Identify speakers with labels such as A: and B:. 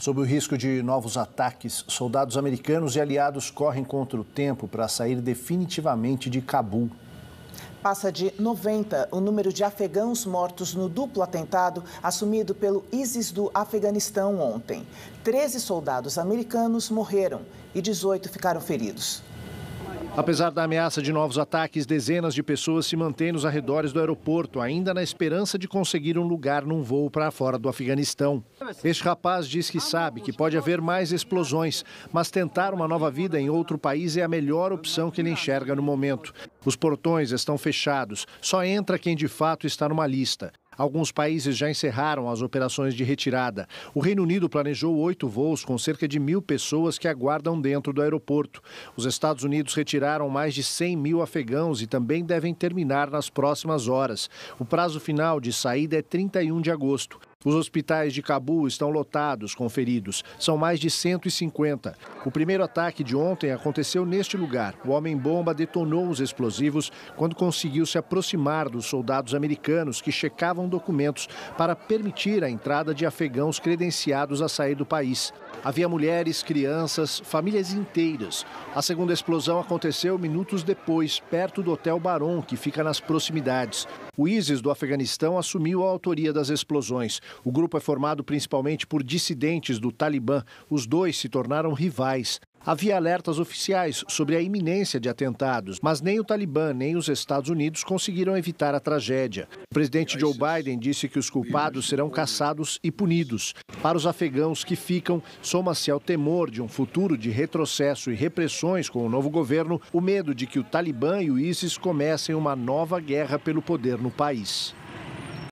A: Sob o risco de novos ataques, soldados americanos e aliados correm contra o tempo para sair definitivamente de Cabul.
B: Passa de 90 o número de afegãos mortos no duplo atentado assumido pelo ISIS do Afeganistão ontem. 13 soldados americanos morreram e 18 ficaram feridos.
A: Apesar da ameaça de novos ataques, dezenas de pessoas se mantêm nos arredores do aeroporto, ainda na esperança de conseguir um lugar num voo para fora do Afeganistão. Este rapaz diz que sabe que pode haver mais explosões, mas tentar uma nova vida em outro país é a melhor opção que ele enxerga no momento. Os portões estão fechados, só entra quem de fato está numa lista. Alguns países já encerraram as operações de retirada. O Reino Unido planejou oito voos com cerca de mil pessoas que aguardam dentro do aeroporto. Os Estados Unidos retiraram mais de 100 mil afegãos e também devem terminar nas próximas horas. O prazo final de saída é 31 de agosto. Os hospitais de Cabul estão lotados com feridos. São mais de 150. O primeiro ataque de ontem aconteceu neste lugar. O homem-bomba detonou os explosivos quando conseguiu se aproximar dos soldados americanos que checavam documentos para permitir a entrada de afegãos credenciados a sair do país. Havia mulheres, crianças, famílias inteiras. A segunda explosão aconteceu minutos depois, perto do Hotel Baron, que fica nas proximidades. O ISIS do Afeganistão assumiu a autoria das explosões. O grupo é formado principalmente por dissidentes do Talibã. Os dois se tornaram rivais locais. Havia alertas oficiais sobre a iminência de atentados, mas nem o Talibã nem os Estados Unidos conseguiram evitar a tragédia. O presidente Joe Biden disse que os culpados serão caçados e punidos. Para os afegãos que ficam, soma-se ao temor de um futuro de retrocesso e repressões com o novo governo, o medo de que o Talibã e o ISIS comecem uma nova guerra pelo poder no país.